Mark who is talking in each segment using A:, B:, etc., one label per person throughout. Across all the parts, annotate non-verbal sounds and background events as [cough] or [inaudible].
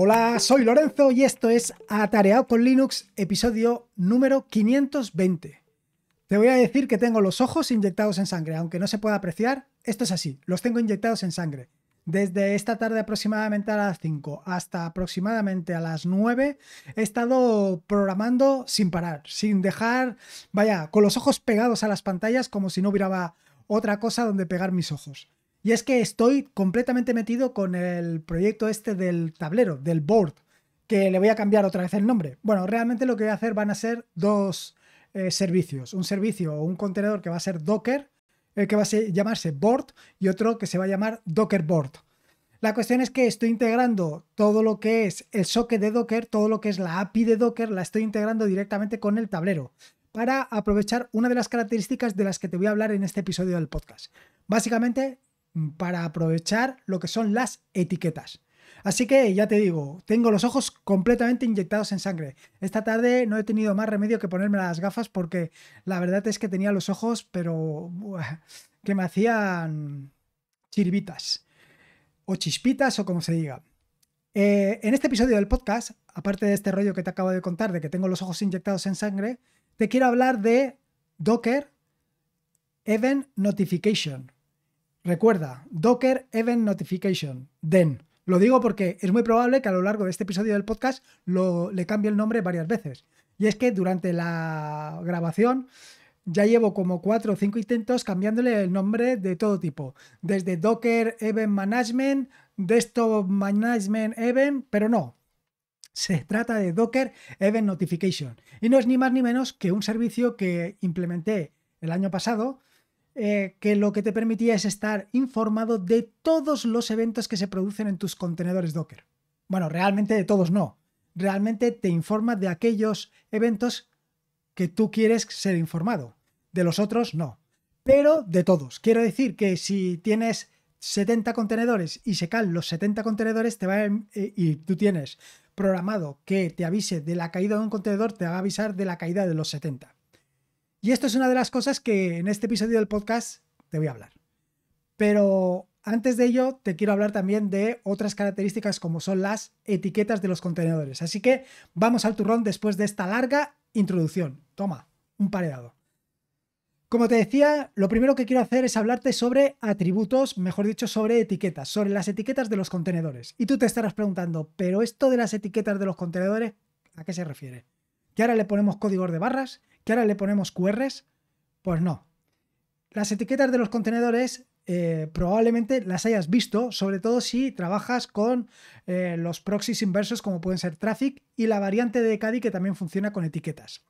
A: Hola, soy Lorenzo y esto es Atareado con Linux, episodio número 520. Te voy a decir que tengo los ojos inyectados en sangre, aunque no se pueda apreciar, esto es así, los tengo inyectados en sangre. Desde esta tarde aproximadamente a las 5 hasta aproximadamente a las 9 he estado programando sin parar, sin dejar, vaya, con los ojos pegados a las pantallas como si no hubiera otra cosa donde pegar mis ojos. Y es que estoy completamente metido con el proyecto este del tablero, del board, que le voy a cambiar otra vez el nombre. Bueno, realmente lo que voy a hacer van a ser dos eh, servicios. Un servicio o un contenedor que va a ser Docker, el eh, que va a llamarse Board, y otro que se va a llamar Docker Board. La cuestión es que estoy integrando todo lo que es el socket de Docker, todo lo que es la API de Docker, la estoy integrando directamente con el tablero para aprovechar una de las características de las que te voy a hablar en este episodio del podcast. Básicamente, para aprovechar lo que son las etiquetas. Así que ya te digo, tengo los ojos completamente inyectados en sangre. Esta tarde no he tenido más remedio que ponerme las gafas porque la verdad es que tenía los ojos, pero que me hacían chirvitas o chispitas o como se diga. Eh, en este episodio del podcast, aparte de este rollo que te acabo de contar de que tengo los ojos inyectados en sangre, te quiero hablar de Docker Event Notification. Recuerda, Docker Event Notification, DEN. Lo digo porque es muy probable que a lo largo de este episodio del podcast lo, le cambie el nombre varias veces. Y es que durante la grabación ya llevo como cuatro o cinco intentos cambiándole el nombre de todo tipo. Desde Docker Event Management, Desktop Management Event, pero no. Se trata de Docker Event Notification. Y no es ni más ni menos que un servicio que implementé el año pasado eh, que lo que te permitía es estar informado de todos los eventos que se producen en tus contenedores Docker. Bueno, realmente de todos no. Realmente te informa de aquellos eventos que tú quieres ser informado. De los otros no. Pero de todos. Quiero decir que si tienes 70 contenedores y se caen los 70 contenedores, te va eh, y tú tienes programado que te avise de la caída de un contenedor, te va a avisar de la caída de los 70. Y esto es una de las cosas que en este episodio del podcast te voy a hablar. Pero antes de ello, te quiero hablar también de otras características como son las etiquetas de los contenedores. Así que vamos al turrón después de esta larga introducción. Toma, un paredado. Como te decía, lo primero que quiero hacer es hablarte sobre atributos, mejor dicho, sobre etiquetas, sobre las etiquetas de los contenedores. Y tú te estarás preguntando, ¿pero esto de las etiquetas de los contenedores a qué se refiere? que ahora le ponemos código de barras, que ahora le ponemos QRs. Pues no. Las etiquetas de los contenedores eh, probablemente las hayas visto, sobre todo si trabajas con eh, los proxies inversos como pueden ser Traffic y la variante de Cadi que también funciona con etiquetas.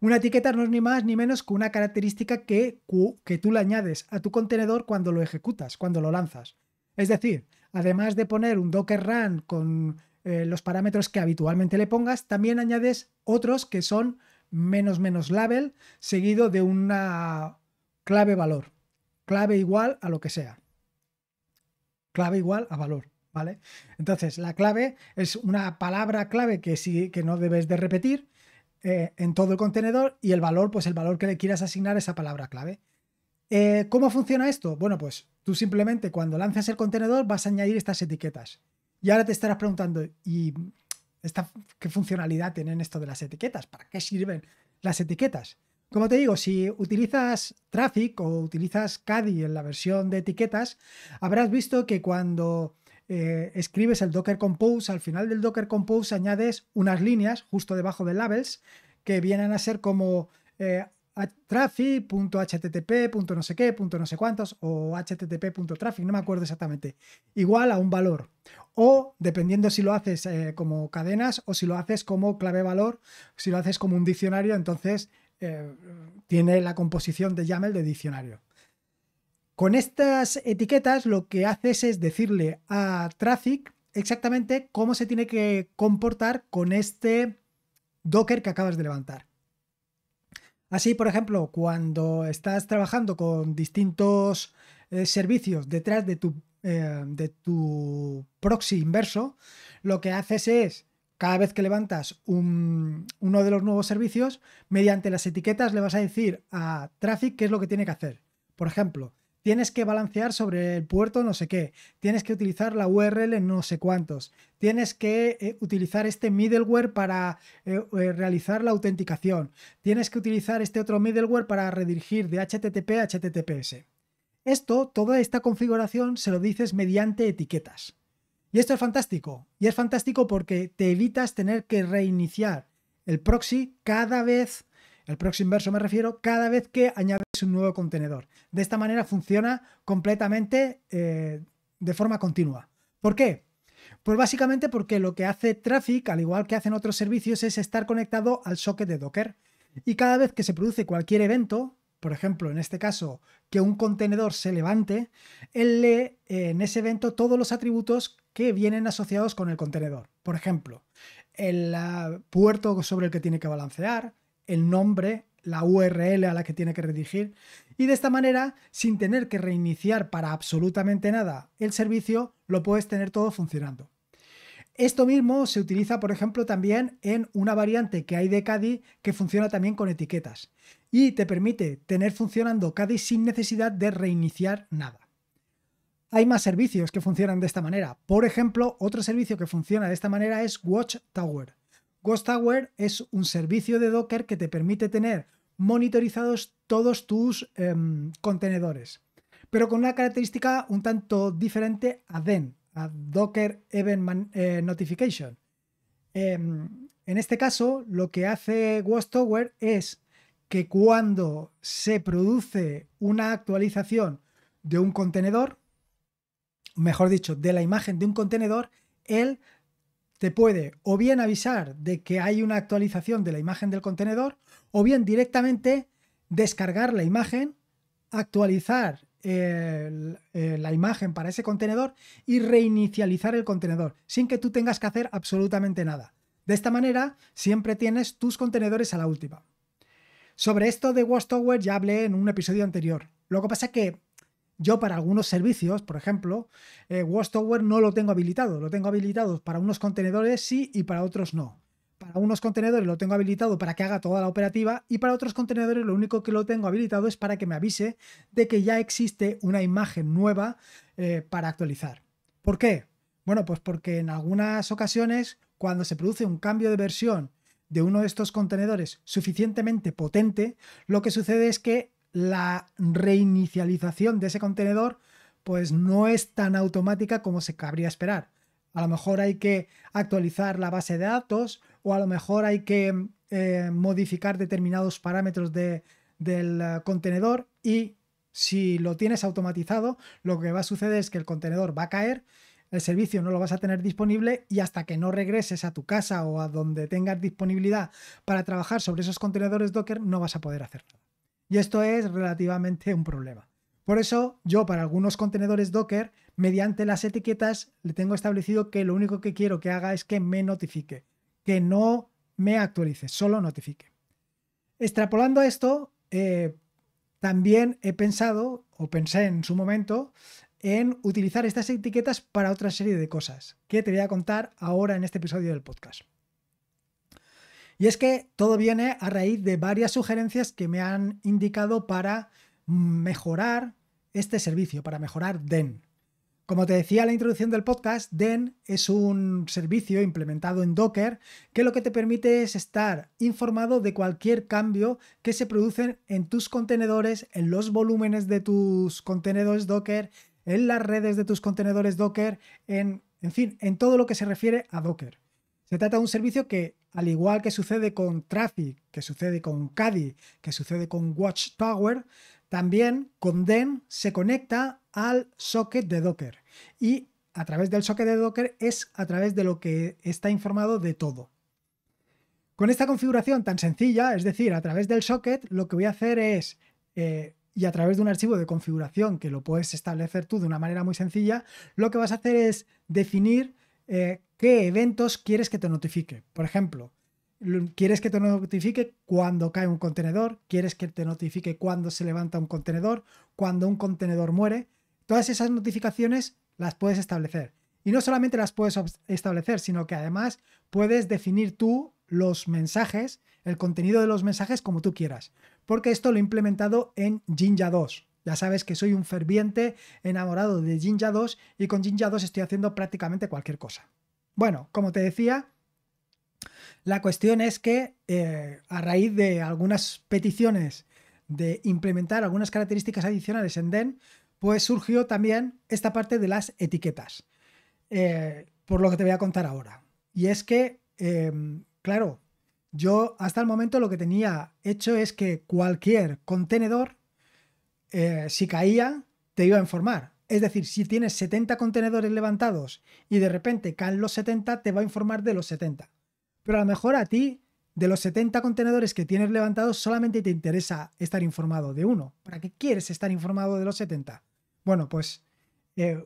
A: Una etiqueta no es ni más ni menos que una característica que, que tú le añades a tu contenedor cuando lo ejecutas, cuando lo lanzas. Es decir, además de poner un Docker Run con eh, los parámetros que habitualmente le pongas, también añades otros que son menos menos label seguido de una clave valor, clave igual a lo que sea, clave igual a valor, ¿vale? Entonces la clave es una palabra clave que sí que no debes de repetir eh, en todo el contenedor y el valor, pues el valor que le quieras asignar a esa palabra clave. Eh, ¿Cómo funciona esto? Bueno, pues tú simplemente cuando lanzas el contenedor vas a añadir estas etiquetas. Y ahora te estarás preguntando, ¿y esta, qué funcionalidad tienen esto de las etiquetas? ¿Para qué sirven las etiquetas? Como te digo, si utilizas Traffic o utilizas Cadi en la versión de etiquetas, habrás visto que cuando eh, escribes el Docker Compose, al final del Docker Compose añades unas líneas justo debajo de labels que vienen a ser como eh, traffic.http.no no sé qué, no sé cuántos, o http.traffic, no me acuerdo exactamente, igual a un valor. O dependiendo si lo haces eh, como cadenas o si lo haces como clave valor, si lo haces como un diccionario, entonces eh, tiene la composición de YAML de diccionario. Con estas etiquetas lo que haces es decirle a traffic exactamente cómo se tiene que comportar con este Docker que acabas de levantar. Así, por ejemplo, cuando estás trabajando con distintos eh, servicios detrás eh, de tu, proxy inverso, lo que haces es, cada vez que levantas uno de los nuevos servicios, mediante las etiquetas le vas a decir a Traffic qué es lo que tiene que hacer. Por ejemplo, tienes que balancear sobre el puerto no sé qué, tienes que utilizar la URL en no sé cuántos, tienes que eh, utilizar este middleware para eh, eh, realizar la autenticación, tienes que utilizar este otro middleware para redirigir de HTTP a HTTPS. Esto, toda esta configuración se lo dices mediante etiquetas. Y esto es fantástico, y es fantástico porque te evitas tener que reiniciar el proxy cada vez el próximo inverso me refiero cada vez que añades un nuevo contenedor. De esta manera funciona completamente eh, de forma continua. ¿Por qué? Pues básicamente porque lo que hace Traffic, al igual que hacen otros servicios, es estar conectado al socket de Docker. Y cada vez que se produce cualquier evento, por ejemplo, en este caso, que un contenedor se levante, él lee eh, en ese evento todos los atributos que vienen asociados con el contenedor. Por ejemplo, el ah, puerto sobre el que tiene que balancear, el nombre, la URL a la que tiene que redirigir. Y de esta manera, sin tener que reiniciar para absolutamente nada el servicio, lo puedes tener todo funcionando. Esto mismo se utiliza, por ejemplo, también en una variante que hay de Cadi que funciona también con etiquetas y te permite tener funcionando Caddy sin necesidad de reiniciar nada. Hay más servicios que funcionan de esta manera. Por ejemplo, otro servicio que funciona de esta manera es WatchTower. Tower es un servicio de Docker que te permite tener monitorizados todos tus em, contenedores, pero con una característica un tanto diferente a DEN, a Docker Event eh, Notification. Em, en este caso, lo que hace Tower es que cuando se produce una actualización de un contenedor, mejor dicho, de la imagen de un contenedor, él te puede o bien avisar de que hay una actualización de la imagen del contenedor o bien directamente descargar la imagen, actualizar eh, la imagen para ese contenedor y reinicializar el contenedor sin que tú tengas que hacer absolutamente nada. De esta manera siempre tienes tus contenedores a la última. Sobre esto de Watchtower ya hablé en un episodio anterior. Lo que pasa es que yo para algunos servicios, por ejemplo, eh, no lo tengo habilitado. Lo tengo habilitado para unos contenedores sí y para otros no. Para unos contenedores lo tengo habilitado para que haga toda la operativa y para otros contenedores lo único que lo tengo habilitado es para que me avise de que ya existe una imagen nueva eh, para actualizar. ¿Por qué? Bueno, pues porque en algunas ocasiones cuando se produce un cambio de versión de uno de estos contenedores suficientemente potente, lo que sucede es que la reinicialización de ese contenedor pues no es tan automática como se cabría esperar. A lo mejor hay que actualizar la base de datos o a lo mejor hay que eh, modificar determinados parámetros del eh, contenedor y si lo tienes automatizado, lo que va a suceder es que el contenedor va a caer, el servicio no lo vas a tener disponible y hasta que no regreses a tu casa o a donde tengas disponibilidad para trabajar sobre esos contenedores Docker no vas a poder hacer nada. Y esto es relativamente un problema. Por eso yo para algunos contenedores Docker, mediante las etiquetas, le tengo establecido que lo único que quiero que haga es que me notifique, que no me actualice, solo notifique. Extrapolando esto, eh, también he pensado, o pensé en su momento, en utilizar estas etiquetas para otra serie de cosas que te voy a contar ahora en este episodio del podcast. Y es que todo viene a raíz de varias sugerencias que me han indicado para mejorar este servicio, para mejorar DEN. Como te decía en la introducción del podcast, DEN es un servicio implementado en Docker que lo que te permite es estar informado de cualquier cambio que se produce en tus contenedores, en los volúmenes de tus contenedores Docker, en las redes de tus contenedores Docker, en, en fin, en todo lo que se refiere a Docker. Se trata de un servicio que al igual que sucede con Traffic, que sucede con Caddy, que sucede con Watchtower, también con DEN se conecta al socket de Docker y a través del socket de Docker es a través de lo que está informado de todo. Con esta configuración tan sencilla, es decir, a través del socket, lo que voy a hacer es, eh, y a través de un archivo de configuración que lo puedes establecer tú de una manera muy sencilla, lo que vas a hacer es definir eh, qué eventos quieres que te notifique. Por ejemplo, quieres que te notifique cuando cae un contenedor, quieres que te notifique cuando se levanta un contenedor, cuando un contenedor muere. Todas esas notificaciones las puedes establecer. Y no solamente las puedes establecer, sino que además puedes definir tú los mensajes, el contenido de los mensajes como tú quieras. Porque esto lo he implementado en Jinja 2. Ya sabes que soy un ferviente enamorado de Jinja 2 y con Jinja 2 estoy haciendo prácticamente cualquier cosa. Bueno, como te decía, la cuestión es que eh, a raíz de algunas peticiones de implementar algunas características adicionales en DEN, pues surgió también esta parte de las etiquetas, eh, por lo que te voy a contar ahora. Y es que, em, claro, yo hasta el momento lo que tenía hecho es que cualquier contenedor eh, si caía, te iba a informar. Es decir, si tienes 70 contenedores levantados y de repente caen los 70, te va a informar de los 70. Pero a lo mejor a ti, de los 70 contenedores que tienes levantados, solamente te interesa estar informado de uno. ¿Para qué quieres estar informado de los 70? Bueno, pues eh,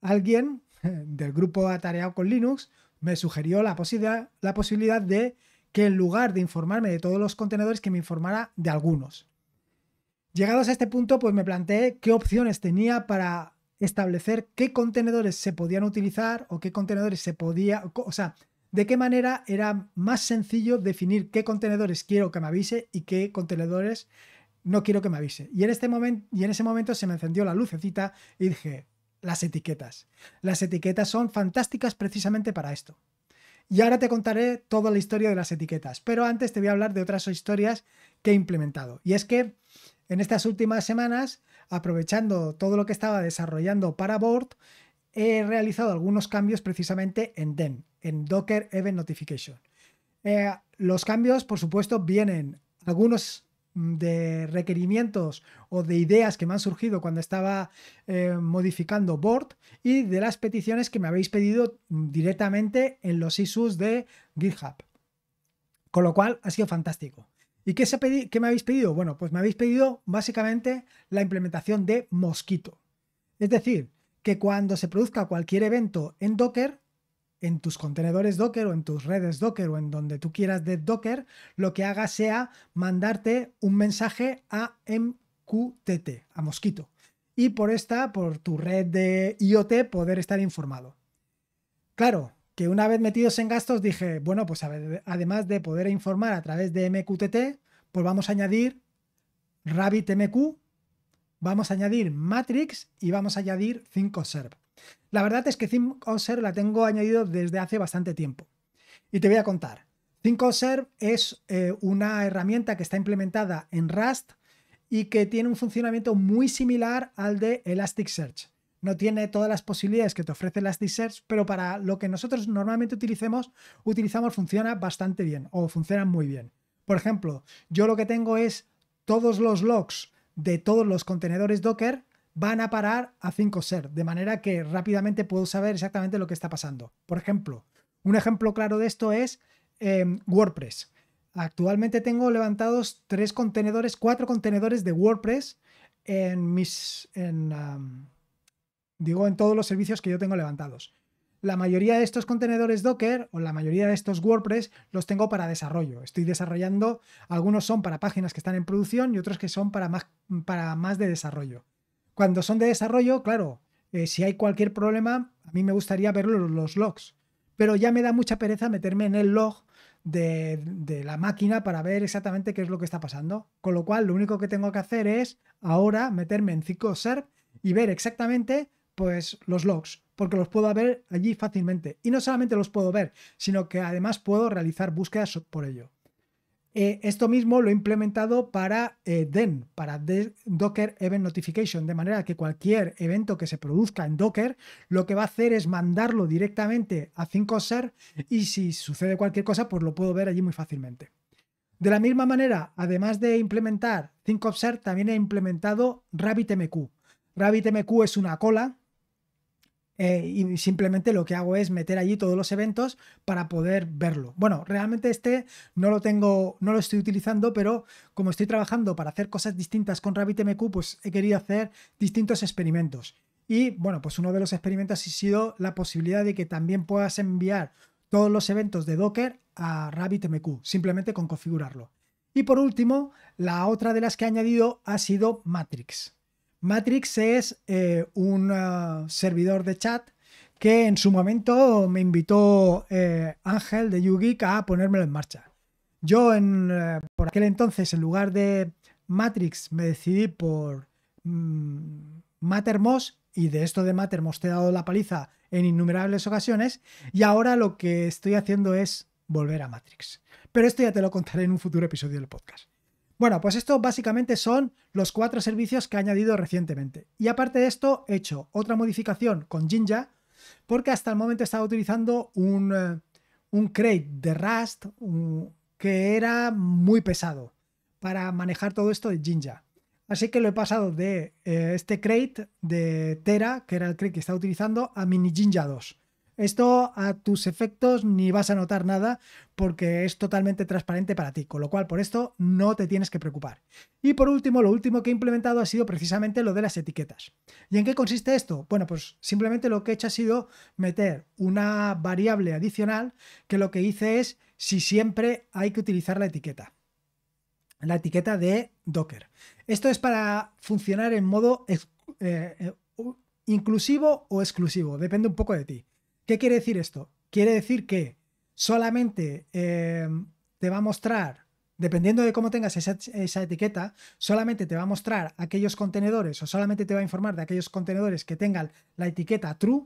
A: alguien [laughs] del grupo atareado con Linux me sugirió la posibilidad, la posibilidad de que en lugar de informarme de todos los contenedores, que me informara de algunos. Llegados a este punto, pues me planteé qué opciones tenía para establecer qué contenedores se podían utilizar o qué contenedores se podía, o sea, de qué manera era más sencillo definir qué contenedores quiero que me avise y qué contenedores no quiero que me avise. Y en, este momento, y en ese momento se me encendió la lucecita y dije, las etiquetas. Las etiquetas son fantásticas precisamente para esto. Y ahora te contaré toda la historia de las etiquetas, pero antes te voy a hablar de otras historias que he implementado. Y es que en estas últimas semanas, aprovechando todo lo que estaba desarrollando para Board, he realizado algunos cambios precisamente en DEM, en Docker Event Notification. Eh, los cambios, por supuesto, vienen algunos mm, de requerimientos o de ideas que me han surgido cuando estaba eh, modificando Board y de las peticiones que me habéis pedido mm, directamente en los issues de GitHub. Con lo cual ha sido fantástico. ¿Y qué, se qué me habéis pedido? Bueno, pues me habéis pedido básicamente la implementación de Mosquito. Es decir, que cuando se produzca cualquier evento en Docker, en tus contenedores Docker o en tus redes Docker o en donde tú quieras de Docker, lo que haga sea mandarte un mensaje a MQTT, a Mosquito. Y por esta, por tu red de IoT, poder estar informado. Claro, que una vez metidos en gastos dije, bueno, pues además de poder informar a través de MQTT, pues vamos a añadir RabbitMQ, vamos a añadir Matrix y vamos a añadir ThinkObserve. La verdad es que ThinkObserve la tengo añadido desde hace bastante tiempo. Y te voy a contar. ThinkObserve es eh, una herramienta que está implementada en Rust y que tiene un funcionamiento muy similar al de Elasticsearch no tiene todas las posibilidades que te ofrecen las Elasticsearch, pero para lo que nosotros normalmente utilicemos, utilizamos funciona bastante bien o funciona muy bien. Por ejemplo, yo lo que tengo es todos los logs de todos los contenedores Docker van a parar a 5ser, de manera que rápidamente puedo saber exactamente lo que está pasando. Por ejemplo, un ejemplo claro de esto es em, WordPress. Actualmente tengo levantados tres contenedores, cuatro contenedores de WordPress en mis. En, Digo en todos los servicios que yo tengo levantados. La mayoría de estos contenedores Docker o la mayoría de estos WordPress los tengo para desarrollo. Estoy desarrollando, algunos son para páginas que están en producción y otros que son para más, para más de desarrollo. Cuando son de desarrollo, claro, eh, si hay cualquier problema, a mí me gustaría ver los, logs. Pero ya me da mucha pereza meterme en el log de, la máquina para ver exactamente qué es lo que está pasando. Con lo cual, lo único que tengo que hacer es ahora meterme en Zico y ver exactamente pues los logs, porque los puedo ver allí fácilmente. Y no solamente los puedo ver, sino que además puedo realizar búsquedas por ello. Eh, esto mismo lo he implementado para eh, DEN, para e Docker Event Notification, de manera que cualquier evento que se produzca en Docker, lo que va a hacer es mandarlo directamente a 5 y si sucede cualquier cosa, pues lo puedo ver allí muy fácilmente. De la misma manera, además de implementar 5 también he implementado RabbitMQ. RabbitMQ es una cola eh, y simplemente lo que hago es meter allí todos los eventos para poder verlo. Bueno, realmente este no lo tengo, no lo estoy utilizando, pero como estoy trabajando para hacer cosas distintas con RabbitMQ, pues he querido hacer distintos experimentos. Y bueno, pues uno de los experimentos ha sido la posibilidad de que también puedas enviar todos los eventos de Docker a RabbitMQ, simplemente con configurarlo. Y por último, la otra de las que he añadido ha sido Matrix. Matrix es eh, un ah, servidor de chat que en su momento me invitó eh, Ángel de YouGeek a ponérmelo en marcha. Yo en, eh, por aquel entonces, en lugar de Matrix, me decidí por mm, Mattermost y de esto de Mattermost te he dado la paliza en innumerables ocasiones y ahora lo que estoy haciendo es volver a Matrix. Pero esto ya te lo contaré en un futuro episodio del podcast. Bueno, pues esto básicamente son los cuatro servicios que he añadido recientemente. Y aparte de esto, he hecho otra modificación con Jinja, porque hasta el momento estaba utilizando un, eh, crate de Rust que era muy pesado para manejar todo esto de Jinja. Así que lo he pasado de eh, este crate de Tera, que era el crate que estaba utilizando, a Mini Jinja 2. Esto a tus efectos ni vas a notar nada porque es totalmente transparente para ti, con lo cual por esto no te tienes que preocupar. Y por último, lo último que he implementado ha sido precisamente lo de las etiquetas. ¿Y en qué consiste esto? Bueno, pues simplemente lo que he hecho ha sido meter una variable adicional que lo que hice es si siempre hay que utilizar la etiqueta la etiqueta de Docker. Esto es para funcionar en modo eh, eh, inclusivo o exclusivo, depende un poco de ti. ¿Qué quiere decir esto? Quiere decir que solamente eh, te va a mostrar, dependiendo de cómo tengas esa, etiqueta, solamente te va a mostrar aquellos contenedores o solamente te va a informar de aquellos contenedores que tengan la etiqueta true.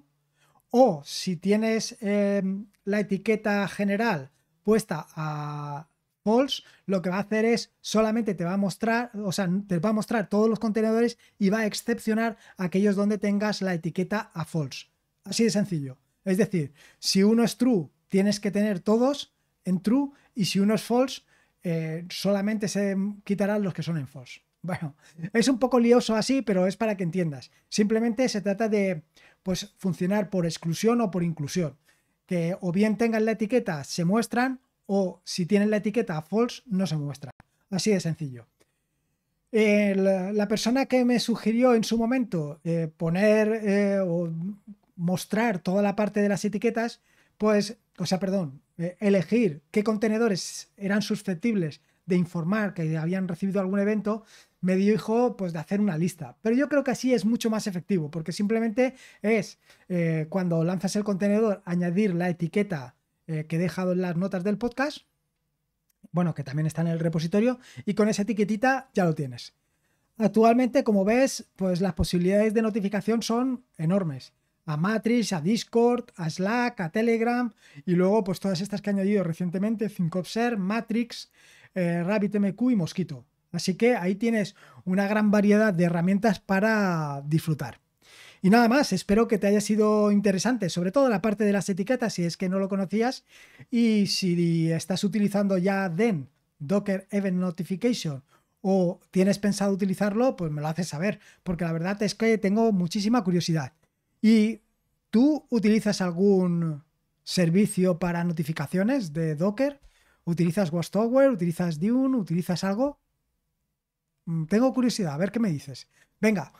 A: O si tienes em, la etiqueta general puesta a, false lo que va a hacer es solamente te va a mostrar, o sea, te va a mostrar todos los contenedores y va a excepcionar aquellos donde tengas la etiqueta a false. Así de sencillo. Es decir, si uno es true, tienes que tener todos en true y si uno es false, eh, solamente se quitarán los que son en false. Bueno, es un poco lioso así, pero es para que entiendas. Simplemente se trata de pues, funcionar por exclusión o por inclusión. Que o bien tengan la etiqueta, se muestran, o si tienen la etiqueta false, no se muestran. Así de sencillo. Eh, la, persona que me sugirió en su momento eh, poner mostrar toda la parte de las etiquetas, pues, o sea, perdón, eh, elegir qué contenedores eran susceptibles de informar que habían recibido algún evento, me dijo pues de hacer una lista. Pero yo creo que así es mucho más efectivo, porque simplemente es eh, cuando lanzas el contenedor, añadir la etiqueta eh, que he dejado en las notas del podcast, bueno, que también está en el repositorio, y con esa etiquetita ya lo tienes. Actualmente, como ves, pues las posibilidades de notificación son enormes a Matrix, a Discord, a Slack, a Telegram y luego pues todas estas que he añadido recientemente, 5Ser, Matrix, eh, RabbitMQ y Mosquito. Así que ahí tienes una gran variedad de herramientas para disfrutar. Y nada más, espero que te haya sido interesante, sobre todo la parte de las etiquetas, si es que no lo conocías. Y si estás utilizando ya DEN, Docker Event Notification, o tienes pensado utilizarlo, pues me lo haces saber, porque la verdad es que tengo muchísima curiosidad. ¿Y tú utilizas algún servicio para notificaciones de Docker? ¿Utilizas Watchtower? ¿Utilizas Dune? ¿Utilizas algo? Mm, tengo curiosidad, a ver qué me dices. Venga,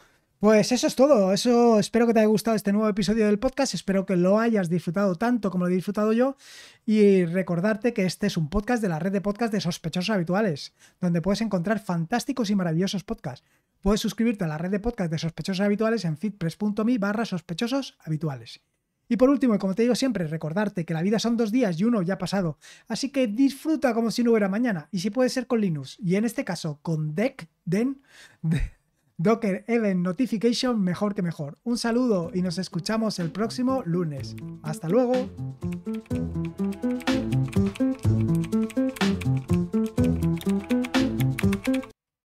A: pues eso es todo. Eso espero que te haya gustado este nuevo episodio del podcast. Espero que lo hayas disfrutado tanto como lo he disfrutado yo. Y recordarte que este es un podcast de la red de podcasts de sospechosos habituales, donde puedes encontrar fantásticos y maravillosos podcasts. Puedes suscribirte a la red de podcasts de sospechosos habituales en fitpress.me barra sospechosos habituales. Y por último, y como te digo siempre, recordarte que la vida son dos días y uno ya ha pasado, así que disfruta como si no hubiera mañana, y si puede ser con Linux, y en este caso con Deck, Den, de Docker Event Notification mejor que mejor. Un saludo y nos escuchamos el próximo lunes. Hasta luego.